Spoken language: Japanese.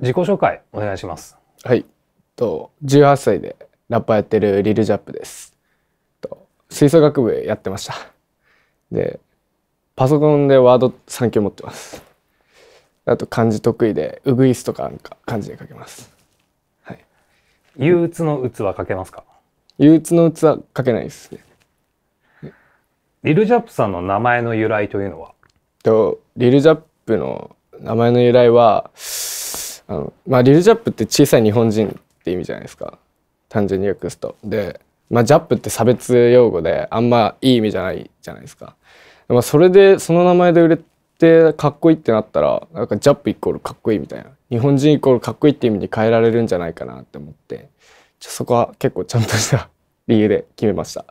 自己紹介お願いします。はい。と十八歳でラッパやってるリルジャップです。と吹奏楽部やってました。で、パソコンでワード三級持ってます。あと漢字得意でウグイスとか漢字で書けます。はい。憂鬱の鬱は書けますか？憂鬱の鬱は書けないですね。リルジャップさんの名前の由来というのはとリルジャップの名前の由来はあのまあリルジャップって小さい日本人って意味じゃないですか単純に訳すと。で、まあ、ジャップって差別用語であんまいい意味じゃないじゃないですか。まあ、それでその名前で売れてかっこいいってなったらなんかジャップイコールかっこいいみたいな日本人イコールかっこいいって意味に変えられるんじゃないかなって思ってそこは結構ちゃんとした理由で決めました。